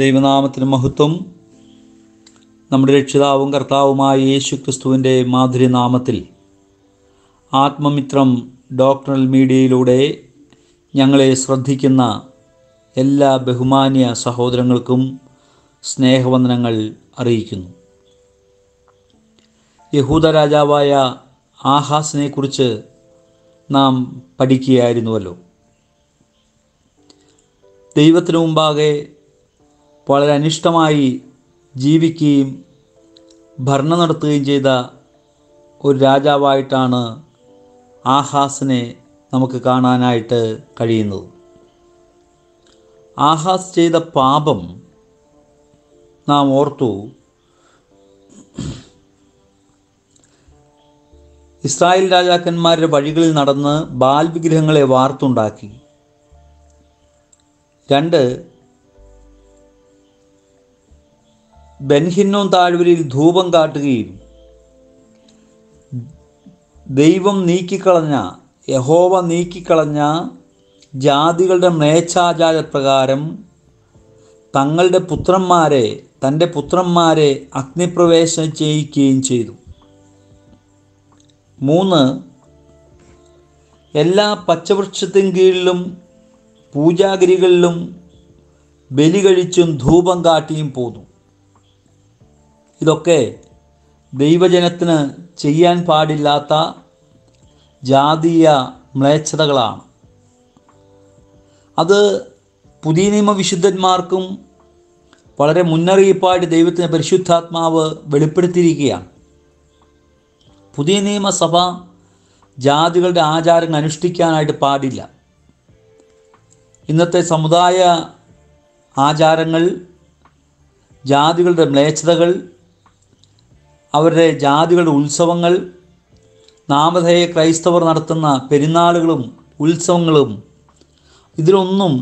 ദൈവനാമത്തിന് മഹത്വം നമ്മുടെ രക്ഷിതാവും കർത്താവുമായ യേശു ക്രിസ്തുവിൻ്റെ മാതൃനാമത്തിൽ ആത്മമിത്രം ഡോക്ടറൽ മീഡിയയിലൂടെ ഞങ്ങളെ ശ്രദ്ധിക്കുന്ന എല്ലാ ബഹുമാന്യ സഹോദരങ്ങൾക്കും സ്നേഹവന്ദനങ്ങൾ അറിയിക്കുന്നു യഹൂദ രാജാവായ കുറിച്ച് നാം പഠിക്കുകയായിരുന്നുവല്ലോ ദൈവത്തിനു മുമ്പാകെ വളരെ അനിഷ്ടമായി ജീവിക്കുകയും ഭരണം നടത്തുകയും ചെയ്ത ഒരു രാജാവായിട്ടാണ് ആഹാസിനെ നമുക്ക് കാണാനായിട്ട് കഴിയുന്നത് ആഹാസ് ചെയ്ത പാപം നാം ഓർത്തു ഇസ്രായേൽ രാജാക്കന്മാരുടെ വഴികളിൽ നടന്ന് ബാൽ വിഗ്രഹങ്ങളെ വാർത്തുണ്ടാക്കി രണ്ട് ബെൻഹിന്നോം താഴ്വരയിൽ ധൂപം കാട്ടുകയും ദൈവം നീക്കിക്കളഞ്ഞ യഹോവ നീക്കിക്കളഞ്ഞ ജാതികളുടെ പ്രകാരം തങ്ങളുടെ പുത്രന്മാരെ തൻ്റെ പുത്രന്മാരെ അഗ്നിപ്രവേശനം ചെയ്യിക്കുകയും ചെയ്തു മൂന്ന് എല്ലാ പച്ചവൃക്ഷത്തിൻ കീഴിലും പൂജാഗിരികളിലും ബലി കഴിച്ചും ധൂപം കാട്ടിയും പോന്നു ഇതൊക്കെ ദൈവജനത്തിന് ചെയ്യാൻ പാടില്ലാത്ത ജാതീയ മ്ലേച്ഛതകളാണ് അത് പുതിയ നിയമവിശുദ്ധന്മാർക്കും വളരെ മുന്നറിയിപ്പായിട്ട് ദൈവത്തിന് പരിശുദ്ധാത്മാവ് വെളിപ്പെടുത്തിയിരിക്കുകയാണ് പുതിയ നിയമസഭ ജാതികളുടെ ആചാരങ്ങൾ അനുഷ്ഠിക്കാനായിട്ട് പാടില്ല ഇന്നത്തെ സമുദായ ആചാരങ്ങൾ ജാതികളുടെ മ്ലേച്ഛതകൾ അവരുടെ ജാതികളുടെ ഉത്സവങ്ങൾ നാമധേയ ക്രൈസ്തവർ നടത്തുന്ന പെരുന്നാളുകളും ഉത്സവങ്ങളും ഇതിലൊന്നും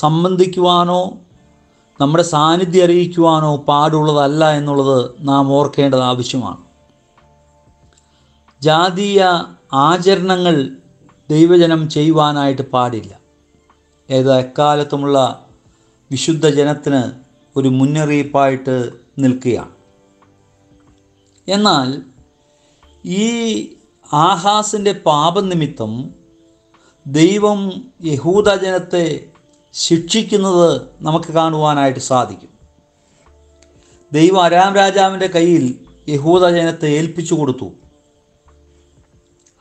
സംബന്ധിക്കുവാനോ നമ്മുടെ സാന്നിധ്യം അറിയിക്കുവാനോ പാടുള്ളതല്ല എന്നുള്ളത് നാം ഓർക്കേണ്ടത് ആവശ്യമാണ് ജാതീയ ആചരണങ്ങൾ ദൈവജനം ചെയ്യുവാനായിട്ട് പാടില്ല ഏത് എക്കാലത്തുമുള്ള വിശുദ്ധ ജനത്തിന് ഒരു മുന്നറിയിപ്പായിട്ട് നിൽക്കുകയാണ് എന്നാൽ ഈ ആഹാസിൻ്റെ പാപനിമിത്തം ദൈവം യഹൂദജനത്തെ ശിക്ഷിക്കുന്നത് നമുക്ക് കാണുവാനായിട്ട് സാധിക്കും ദൈവം അരാം രാജാവിൻ്റെ കയ്യിൽ യഹൂദജനത്തെ ഏൽപ്പിച്ചു കൊടുത്തു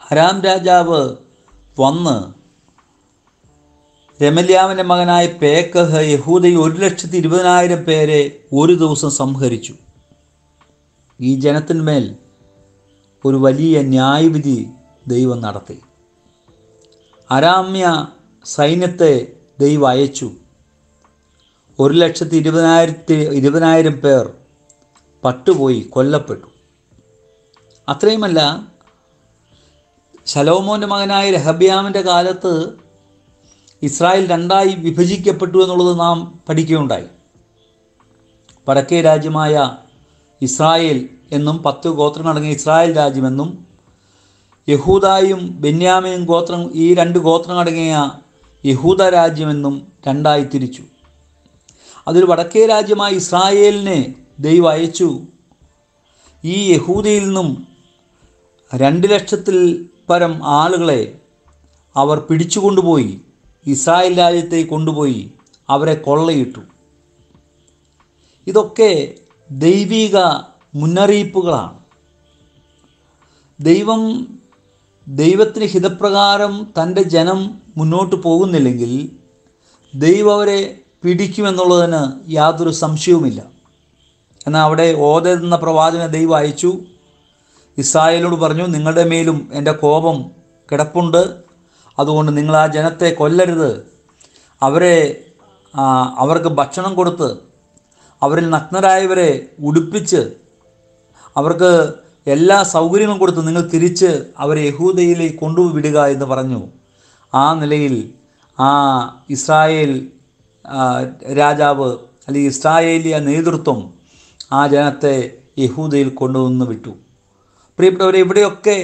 അരാം രാജാവ് വന്ന് രമല്യാവിൻ്റെ മകനായ പേക്കഹ് യഹൂദയിൽ ഒരു ലക്ഷത്തി ഇരുപതിനായിരം പേരെ ഒരു ദിവസം സംഹരിച്ചു ഈ ജനത്തിന്മേൽ ഒരു വലിയ ന്യായവിധി ദൈവം നടത്തി അരാമ്യ സൈന്യത്തെ ദൈവം അയച്ചു ഒരു ലക്ഷത്തി ഇരുപതിനായിരത്തി ഇരുപതിനായിരം പേർ പട്ടുപോയി കൊല്ലപ്പെട്ടു അത്രയുമല്ല ശലോമോൻ്റെ മകനായ രഹബ്യാമിൻ്റെ കാലത്ത് ഇസ്രായേൽ രണ്ടായി വിഭജിക്കപ്പെട്ടു എന്നുള്ളത് നാം പഠിക്കുകയുണ്ടായി പടക്കേ രാജ്യമായ ഇസ്രായേൽ എന്നും പത്ത് ഗോത്രങ്ങളടങ്ങിയ ഇസ്രായേൽ രാജ്യമെന്നും യഹൂദായും ബെന്യാമയും ഗോത്രം ഈ രണ്ട് ഗോത്രങ്ങളടങ്ങിയ യഹൂദ രാജ്യമെന്നും രണ്ടായി തിരിച്ചു അതിൽ വടക്കേ രാജ്യമായ ഇസ്രായേലിനെ ദൈവം അയച്ചു ഈ യഹൂദയിൽ നിന്നും രണ്ട് ലക്ഷത്തിൽ പരം ആളുകളെ അവർ കൊണ്ടുപോയി ഇസ്രായേൽ രാജ്യത്തെ കൊണ്ടുപോയി അവരെ കൊള്ളയിട്ടു ഇതൊക്കെ ദൈവിക മുന്നറിയിപ്പുകളാണ് ദൈവം ദൈവത്തിന് ഹിതപ്രകാരം തൻ്റെ ജനം മുന്നോട്ട് പോകുന്നില്ലെങ്കിൽ ദൈവം അവരെ പിടിക്കുമെന്നുള്ളതിന് യാതൊരു സംശയവുമില്ല എന്നാൽ അവിടെ ഓതെന്ന പ്രവാചന ദൈവം അയച്ചു ഇസ്രായേലിനോട് പറഞ്ഞു നിങ്ങളുടെ മേലും എൻ്റെ കോപം കിടപ്പുണ്ട് അതുകൊണ്ട് നിങ്ങൾ ആ ജനത്തെ കൊല്ലരുത് അവരെ അവർക്ക് ഭക്ഷണം കൊടുത്ത് അവരിൽ നഗ്നരായവരെ ഉടുപ്പിച്ച് അവർക്ക് എല്ലാ സൗകര്യങ്ങളും കൊടുത്ത് നിങ്ങൾ തിരിച്ച് അവരെ യഹൂദയിലേക്ക് കൊണ്ടുവിടുക എന്ന് പറഞ്ഞു ആ നിലയിൽ ആ ഇസ്രായേൽ രാജാവ് അല്ലെങ്കിൽ ഇസ്രായേലിയ നേതൃത്വം ആ ജനത്തെ യഹൂദയിൽ കൊണ്ടുവന്ന് വിട്ടു പ്രിയപ്പെട്ടവരെ ഇവിടെയൊക്കെ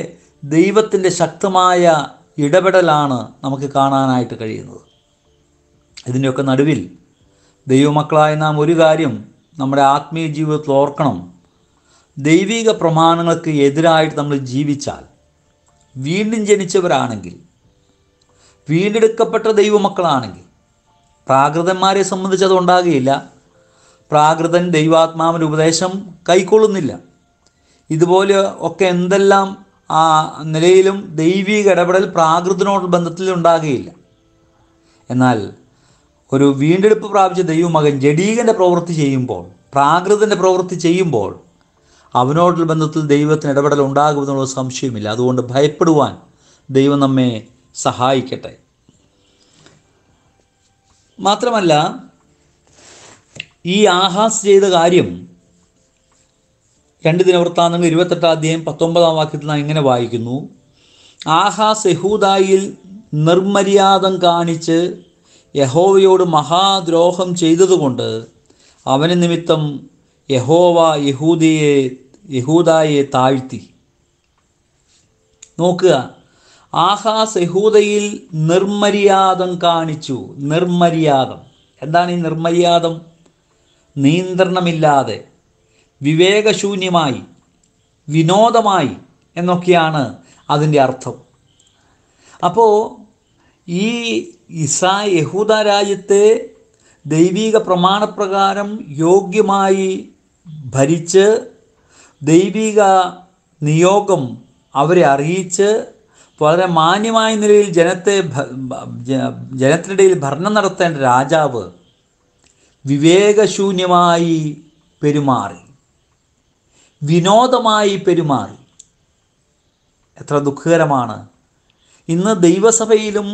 ദൈവത്തിൻ്റെ ശക്തമായ ഇടപെടലാണ് നമുക്ക് കാണാനായിട്ട് കഴിയുന്നത് ഇതിൻ്റെയൊക്കെ നടുവിൽ ദൈവമക്കളായ നാം ഒരു കാര്യം നമ്മുടെ ആത്മീയ ജീവിതത്തിൽ ഓർക്കണം ദൈവിക പ്രമാണങ്ങൾക്ക് എതിരായിട്ട് നമ്മൾ ജീവിച്ചാൽ വീണ്ടും ജനിച്ചവരാണെങ്കിൽ വീണ്ടെടുക്കപ്പെട്ട ദൈവമക്കളാണെങ്കിൽ പ്രാകൃതന്മാരെ സംബന്ധിച്ച് ഉണ്ടാകുകയില്ല പ്രാകൃതൻ ദൈവാത്മാവിൻ്റെ ഉപദേശം കൈക്കൊള്ളുന്നില്ല ഇതുപോലെ ഒക്കെ എന്തെല്ലാം ആ നിലയിലും ദൈവിക ഇടപെടൽ പ്രാകൃതനോട് ബന്ധത്തിൽ ഉണ്ടാകുകയില്ല എന്നാൽ ഒരു വീണ്ടെടുപ്പ് പ്രാപിച്ച ദൈവമകൻ ജഡീകൻ്റെ പ്രവൃത്തി ചെയ്യുമ്പോൾ പ്രാകൃതൻ്റെ പ്രവൃത്തി ചെയ്യുമ്പോൾ അവനോടുള്ള ബന്ധത്തിൽ ദൈവത്തിന് ഇടപെടൽ ഉണ്ടാകുമെന്നുള്ള സംശയമില്ല അതുകൊണ്ട് ഭയപ്പെടുവാൻ ദൈവം നമ്മെ സഹായിക്കട്ടെ മാത്രമല്ല ഈ ആഹാസ് ചെയ്ത കാര്യം രണ്ട് ദിനവൃത്താന്തങ്ങൾ ഇരുപത്തെട്ടാം അധ്യായം പത്തൊമ്പതാം വാക്യത്തിൽ നാം ഇങ്ങനെ വായിക്കുന്നു ആഹാസ് യഹൂദായിൽ നിർമര്യാദം കാണിച്ച് യഹോവയോട് മഹാദ്രോഹം ചെയ്തതുകൊണ്ട് അവന് നിമിത്തം യഹോവ യഹൂദിയെ യഹൂദായെ താഴ്ത്തി നോക്കുക ആഹാസ് യഹൂദയിൽ നിർമര്യാദം കാണിച്ചു നിർമര്യാദം എന്താണ് ഈ നിർമര്യാദം നിയന്ത്രണമില്ലാതെ വിവേകശൂന്യമായി വിനോദമായി എന്നൊക്കെയാണ് അതിൻ്റെ അർത്ഥം അപ്പോൾ ഈ ഇസ യഹൂദ രാജ്യത്തെ ദൈവിക പ്രമാണപ്രകാരം യോഗ്യമായി ഭരിച്ച് ദൈവിക നിയോഗം അവരെ അറിയിച്ച് വളരെ മാന്യമായ നിലയിൽ ജനത്തെ ജനത്തിനിടയിൽ ഭരണം നടത്തേണ്ട രാജാവ് വിവേകശൂന്യമായി പെരുമാറി വിനോദമായി പെരുമാറി എത്ര ദുഃഖകരമാണ് ഇന്ന് ദൈവസഭയിലും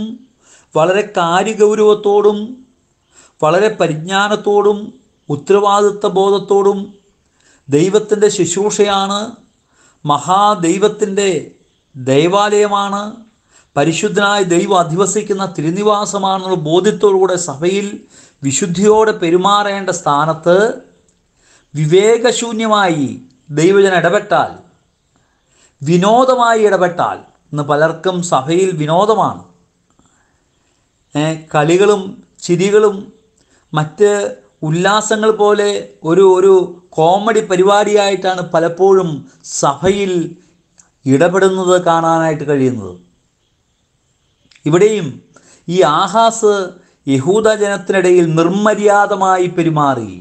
വളരെ കാര്യഗൗരവത്തോടും വളരെ പരിജ്ഞാനത്തോടും ഉത്തരവാദിത്വ ബോധത്തോടും ദൈവത്തിൻ്റെ ശുശ്രൂഷയാണ് മഹാദൈവത്തിൻ്റെ ദൈവാലയമാണ് പരിശുദ്ധനായ ദൈവം അധിവസിക്കുന്ന തിരുനിവാസമാണെന്നുള്ള ബോധ്യത്തോടുകൂടെ സഭയിൽ വിശുദ്ധിയോടെ പെരുമാറേണ്ട സ്ഥാനത്ത് വിവേകശൂന്യമായി ദൈവജന ഇടപെട്ടാൽ വിനോദമായി ഇടപെട്ടാൽ ഇന്ന് പലർക്കും സഭയിൽ വിനോദമാണ് കളികളും ചിരികളും മറ്റ് ഉല്ലാസങ്ങൾ പോലെ ഒരു ഒരു കോമഡി പരിപാടിയായിട്ടാണ് പലപ്പോഴും സഭയിൽ ഇടപെടുന്നത് കാണാനായിട്ട് കഴിയുന്നത് ഇവിടെയും ഈ ആഹാസ് യഹൂദ ജനത്തിനിടയിൽ നിർമര്യാദമായി പെരുമാറി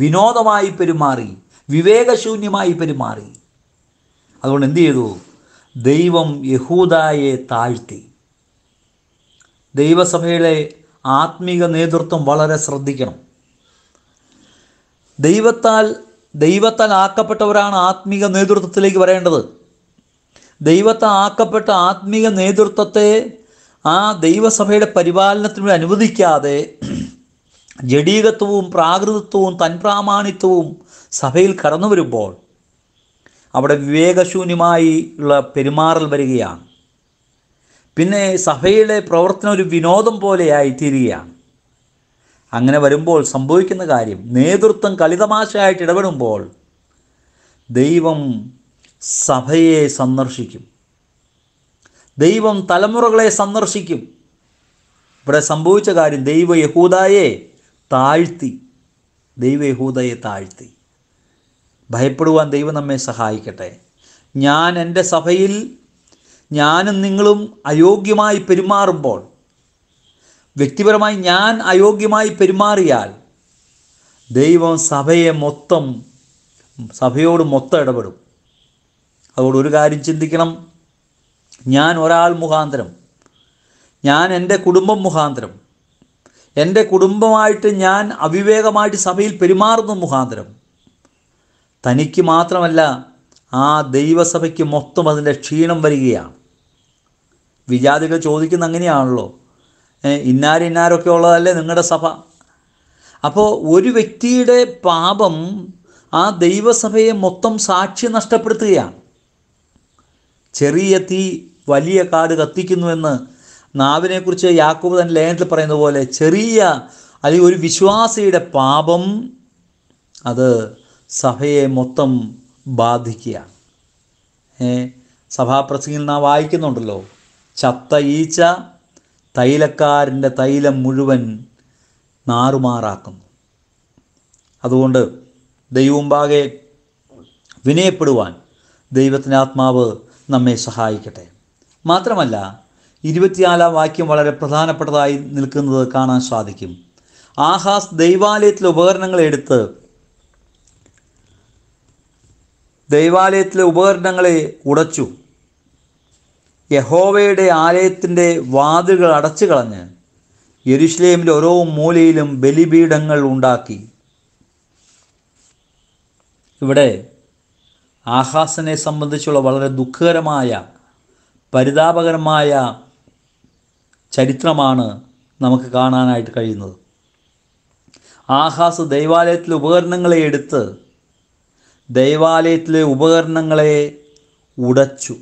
വിനോദമായി പെരുമാറി വിവേകശൂന്യമായി പെരുമാറി അതുകൊണ്ട് എന്തു ചെയ്തു ദൈവം യഹൂദായെ താഴ്ത്തി ദൈവസഭയിലെ ആത്മീക നേതൃത്വം വളരെ ശ്രദ്ധിക്കണം ദൈവത്താൽ ദൈവത്താൽ ആക്കപ്പെട്ടവരാണ് ആത്മീക നേതൃത്വത്തിലേക്ക് വരേണ്ടത് ദൈവത്തെ ആക്കപ്പെട്ട ആത്മീക നേതൃത്വത്തെ ആ ദൈവസഭയുടെ പരിപാലനത്തിന് അനുവദിക്കാതെ ജഡീകത്വവും പ്രാകൃതത്വവും തൻപ്രാമാണിത്വവും സഭയിൽ കടന്നു വരുമ്പോൾ അവിടെ വിവേകശൂന്യമായി ഉള്ള പെരുമാറൽ വരികയാണ് പിന്നെ സഭയിലെ പ്രവർത്തനം ഒരു വിനോദം പോലെയായി തീരുകയാണ് അങ്ങനെ വരുമ്പോൾ സംഭവിക്കുന്ന കാര്യം നേതൃത്വം കളിതമാശയായിട്ട് ഇടപെടുമ്പോൾ ദൈവം സഭയെ സന്ദർശിക്കും ദൈവം തലമുറകളെ സന്ദർശിക്കും ഇവിടെ സംഭവിച്ച കാര്യം ദൈവ യഹൂദായെ താഴ്ത്തി ദൈവ യഹൂദയെ താഴ്ത്തി ഭയപ്പെടുവാൻ ദൈവം നമ്മെ സഹായിക്കട്ടെ ഞാൻ എൻ്റെ സഭയിൽ ഞാനും നിങ്ങളും അയോഗ്യമായി പെരുമാറുമ്പോൾ വ്യക്തിപരമായി ഞാൻ അയോഗ്യമായി പെരുമാറിയാൽ ദൈവം സഭയെ മൊത്തം സഭയോട് മൊത്തം ഇടപെടും അതുകൊണ്ട് ഒരു കാര്യം ചിന്തിക്കണം ഞാൻ ഒരാൾ മുഖാന്തരം ഞാൻ എൻ്റെ കുടുംബം മുഖാന്തരം എൻ്റെ കുടുംബമായിട്ട് ഞാൻ അവിവേകമായിട്ട് സഭയിൽ പെരുമാറുന്ന മുഖാന്തരം തനിക്ക് മാത്രമല്ല ആ ദൈവസഭയ്ക്ക് മൊത്തം അതിൻ്റെ ക്ഷീണം വരികയാണ് വിജാതികൾ ചോദിക്കുന്ന അങ്ങനെയാണല്ലോ ഇന്നാരിന്നാരൊക്കെ ഉള്ളതല്ലേ നിങ്ങളുടെ സഭ അപ്പോൾ ഒരു വ്യക്തിയുടെ പാപം ആ ദൈവസഭയെ മൊത്തം സാക്ഷി നഷ്ടപ്പെടുത്തുകയാണ് ചെറിയ തീ വലിയ കാട് കത്തിക്കുന്നുവെന്ന് നാവിനെക്കുറിച്ച് യാക്കൂബ് തന്നെ ലേഖനത്തിൽ പറയുന്ന പോലെ ചെറിയ അല്ലെങ്കിൽ ഒരു വിശ്വാസിയുടെ പാപം അത് സഭയെ മൊത്തം ബാധിക്കുക സഭാപ്രസംഗിൽ നാം വായിക്കുന്നുണ്ടല്ലോ ചത്ത ഈച്ച തൈലക്കാരൻ്റെ തൈലം മുഴുവൻ നാറുമാറാക്കുന്നു അതുകൊണ്ട് ദൈവമുമ്പാകെ വിനയപ്പെടുവാൻ ദൈവത്തിൻ്റെ ആത്മാവ് നമ്മെ സഹായിക്കട്ടെ മാത്രമല്ല ഇരുപത്തിനാലാം വാക്യം വളരെ പ്രധാനപ്പെട്ടതായി നിൽക്കുന്നത് കാണാൻ സാധിക്കും ആഹാസ് ദൈവാലയത്തിലെ ഉപകരണങ്ങളെടുത്ത് ദൈവാലയത്തിലെ ഉപകരണങ്ങളെ ഉടച്ചു യഹോവയുടെ ആലയത്തിൻ്റെ വാതിലുകൾ അടച്ചു കളഞ്ഞ് യരുഷ്ലേമിൻ്റെ ഓരോ മൂലയിലും ബലിപീഠങ്ങൾ ഉണ്ടാക്കി ഇവിടെ ആഹാസനെ സംബന്ധിച്ചുള്ള വളരെ ദുഃഖകരമായ പരിതാപകരമായ ചരിത്രമാണ് നമുക്ക് കാണാനായിട്ട് കഴിയുന്നത് ആഹാസ് ദൈവാലയത്തിലെ ഉപകരണങ്ങളെ എടുത്ത് ദൈവാലയത്തിലെ ഉപകരണങ്ങളെ ഉടച്ചു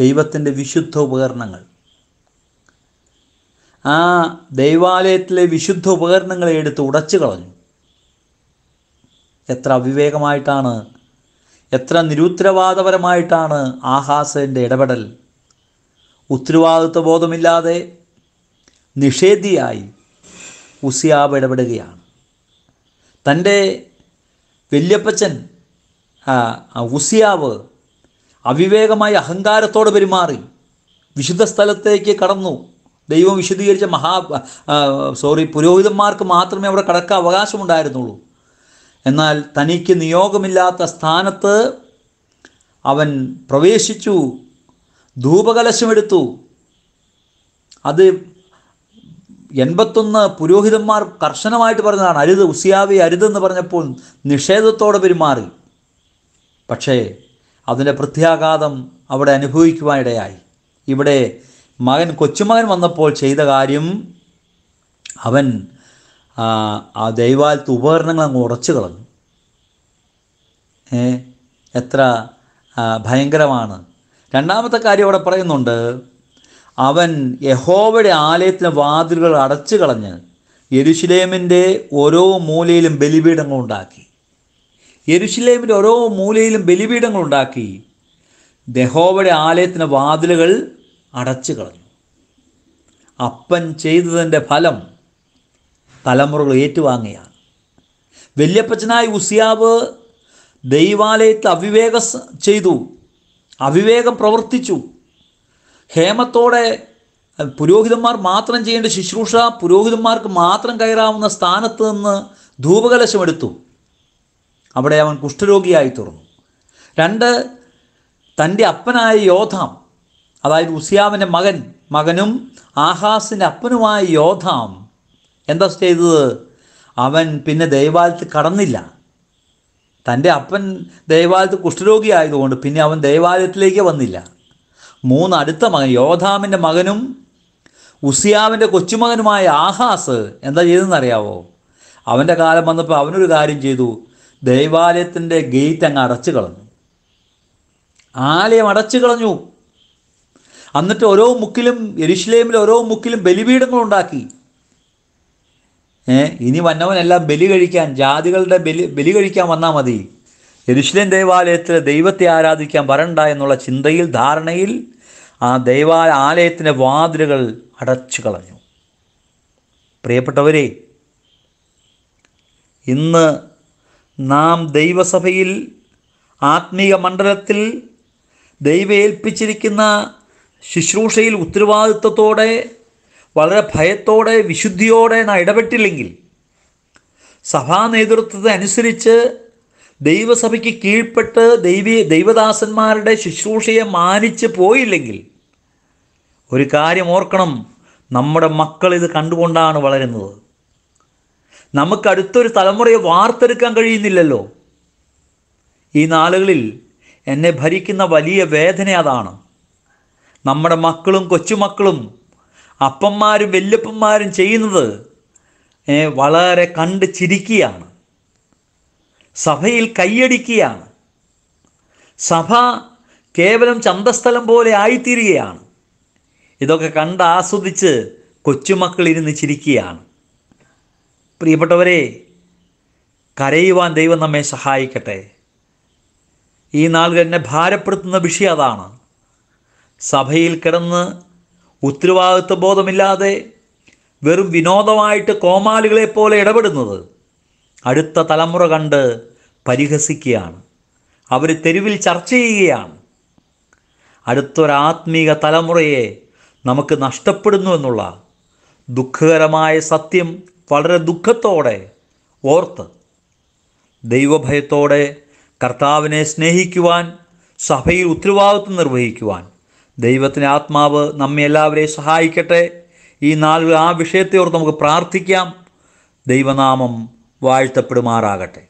ദൈവത്തിൻ്റെ വിശുദ്ധ ഉപകരണങ്ങൾ ആ ദൈവാലയത്തിലെ വിശുദ്ധ ഉപകരണങ്ങളെ എടുത്ത് ഉടച്ചു കളഞ്ഞു എത്ര അവിവേകമായിട്ടാണ് എത്ര നിരുത്തരവാദപരമായിട്ടാണ് ആഹാസൻ്റെ ഇടപെടൽ ഉത്തരവാദിത്വ ബോധമില്ലാതെ നിഷേധിയായി ഉസിയാബ് ഇടപെടുകയാണ് തൻ്റെ വല്യപ്പച്ചൻ ഉസിയാവ് അവിവേകമായി അഹങ്കാരത്തോട് പെരുമാറി വിശുദ്ധ സ്ഥലത്തേക്ക് കടന്നു ദൈവം വിശുദ്ധീകരിച്ച മഹാ സോറി പുരോഹിതന്മാർക്ക് മാത്രമേ അവിടെ കടക്കാൻ അവകാശമുണ്ടായിരുന്നുള്ളൂ എന്നാൽ തനിക്ക് നിയോഗമില്ലാത്ത സ്ഥാനത്ത് അവൻ പ്രവേശിച്ചു ധൂപകലശമെടുത്തു അത് എൺപത്തൊന്ന് പുരോഹിതന്മാർ കർശനമായിട്ട് പറഞ്ഞതാണ് അരുത് ഉസിയാവി അരുതെന്ന് പറഞ്ഞപ്പോൾ നിഷേധത്തോടെ പെരുമാറി പക്ഷേ അതിൻ്റെ പ്രത്യാഘാതം അവിടെ അനുഭവിക്കുവാനിടയായി ഇവിടെ മകൻ കൊച്ചുമകൻ വന്നപ്പോൾ ചെയ്ത കാര്യം അവൻ ആ ദൈവാലത്ത് ഉപകരണങ്ങൾ അങ്ങ് ഉറച്ചു കളഞ്ഞു എത്ര ഭയങ്കരമാണ് രണ്ടാമത്തെ കാര്യം അവിടെ പറയുന്നുണ്ട് അവൻ യഹോവയുടെ ആലയത്തിന് വാതിലുകൾ അടച്ചു കളഞ്ഞ് യെരുഷലേമിൻ്റെ ഓരോ മൂലയിലും ബലിപീഠങ്ങൾ ഉണ്ടാക്കി യരുഷലേമിൻ്റെ ഓരോ മൂലയിലും ബലിപീഠങ്ങൾ ഉണ്ടാക്കി ദഹോവയുടെ ആലയത്തിൻ്റെ വാതിലുകൾ അടച്ചു കളഞ്ഞു അപ്പൻ ചെയ്തതിൻ്റെ ഫലം തലമുറകൾ ഏറ്റുവാങ്ങിയാണ് വല്യപ്പച്ചനായ ഉസിയാവ് ദൈവാലയത്തെ അവിവേകം ചെയ്തു അവിവേകം പ്രവർത്തിച്ചു ഹേമത്തോടെ പുരോഹിതന്മാർ മാത്രം ചെയ്യേണ്ട ശുശ്രൂഷ പുരോഹിതന്മാർക്ക് മാത്രം കയറാവുന്ന സ്ഥാനത്ത് നിന്ന് ധൂപകലശമെടുത്തു അവിടെ അവൻ കുഷ്ഠരോഗിയായി തീർന്നു രണ്ട് തൻ്റെ അപ്പനായ യോധാം അതായത് ഉസിയാവിൻ്റെ മകൻ മകനും ആഹാസിൻ്റെ അപ്പനുമായ യോധാം എന്താ ചെയ്തത് അവൻ പിന്നെ ദൈവാലയത്തിൽ കടന്നില്ല തൻ്റെ അപ്പൻ ദൈവാലയത്തിൽ കുഷ്ഠരോഗിയായതുകൊണ്ട് പിന്നെ അവൻ ദൈവാലയത്തിലേക്ക് വന്നില്ല മൂന്ന് അടുത്ത മകൻ യോധാമിൻ്റെ മകനും ഉസിയാവിൻ്റെ കൊച്ചുമകനുമായ ആഹാസ് എന്താ അറിയാവോ അവൻ്റെ കാലം വന്നപ്പോൾ അവനൊരു കാര്യം ചെയ്തു ദൈവാലയത്തിൻ്റെ ഗേറ്റ് അങ്ങ് അടച്ചു കളഞ്ഞു ആലയം അടച്ചു കളഞ്ഞു എന്നിട്ട് ഓരോ മുക്കിലും എരിശ്ലേമിൽ ഓരോ മുക്കിലും ബലിപീഠങ്ങളുണ്ടാക്കി ഏ ഇനി വന്നവനെല്ലാം ബലി കഴിക്കാൻ ജാതികളുടെ ബലി ബലി കഴിക്കാൻ വന്നാൽ മതി എരിശ്ലേം ദേവാലയത്തിൽ ദൈവത്തെ ആരാധിക്കാൻ വരണ്ട എന്നുള്ള ചിന്തയിൽ ധാരണയിൽ ആ ദൈവാല ആലയത്തിൻ്റെ വാതിലുകൾ അടച്ചു കളഞ്ഞു പ്രിയപ്പെട്ടവരെ ഇന്ന് നാം ദൈവസഭയിൽ ആത്മീയ മണ്ഡലത്തിൽ ദൈവേൽപ്പിച്ചിരിക്കുന്ന ശുശ്രൂഷയിൽ ഉത്തരവാദിത്വത്തോടെ വളരെ ഭയത്തോടെ വിശുദ്ധിയോടെ നാം ഇടപെട്ടില്ലെങ്കിൽ സഭാ നേതൃത്വത്തെ അനുസരിച്ച് ദൈവസഭയ്ക്ക് കീഴ്പ്പെട്ട് ദൈവീ ദൈവദാസന്മാരുടെ ശുശ്രൂഷയെ മാനിച്ച് പോയില്ലെങ്കിൽ ഒരു കാര്യം ഓർക്കണം നമ്മുടെ മക്കൾ ഇത് കണ്ടുകൊണ്ടാണ് വളരുന്നത് നമുക്ക് അടുത്തൊരു തലമുറയെ വാർത്തെടുക്കാൻ കഴിയുന്നില്ലല്ലോ ഈ നാളുകളിൽ എന്നെ ഭരിക്കുന്ന വലിയ വേദന അതാണ് നമ്മുടെ മക്കളും കൊച്ചുമക്കളും അപ്പന്മാരും വല്യപ്പന്മാരും ചെയ്യുന്നത് വളരെ കണ്ട് ചിരിക്കുകയാണ് സഭയിൽ കൈയടിക്കുകയാണ് സഭ കേവലം ചന്തസ്ഥലം പോലെ ആയിത്തീരുകയാണ് ഇതൊക്കെ കണ്ട് ആസ്വദിച്ച് കൊച്ചുമക്കൾ ഇരുന്ന് ചിരിക്കുകയാണ് പ്രിയപ്പെട്ടവരെ കരയുവാൻ ദൈവം നമ്മെ സഹായിക്കട്ടെ ഈ നാളുകൾ എന്നെ ഭാരപ്പെടുത്തുന്ന വിഷയം അതാണ് സഭയിൽ കിടന്ന് ഉത്തരവാദിത്വ ബോധമില്ലാതെ വെറും വിനോദമായിട്ട് കോമാളികളെ പോലെ ഇടപെടുന്നത് അടുത്ത തലമുറ കണ്ട് പരിഹസിക്കുകയാണ് അവർ തെരുവിൽ ചർച്ച ചെയ്യുകയാണ് അടുത്തൊരാത്മീക തലമുറയെ നമുക്ക് നഷ്ടപ്പെടുന്നു എന്നുള്ള ദുഃഖകരമായ സത്യം വളരെ ദുഃഖത്തോടെ ഓർത്ത് ദൈവഭയത്തോടെ കർത്താവിനെ സ്നേഹിക്കുവാൻ സഭയിൽ ഉത്തരവാദിത്വം നിർവഹിക്കുവാൻ ദൈവത്തിൻ്റെ ആത്മാവ് നമ്മെ എല്ലാവരെയും സഹായിക്കട്ടെ ഈ നാല് ആ വിഷയത്തെ ഓർത്ത് നമുക്ക് പ്രാർത്ഥിക്കാം ദൈവനാമം വാഴ്ത്തപ്പെടുമാറാകട്ടെ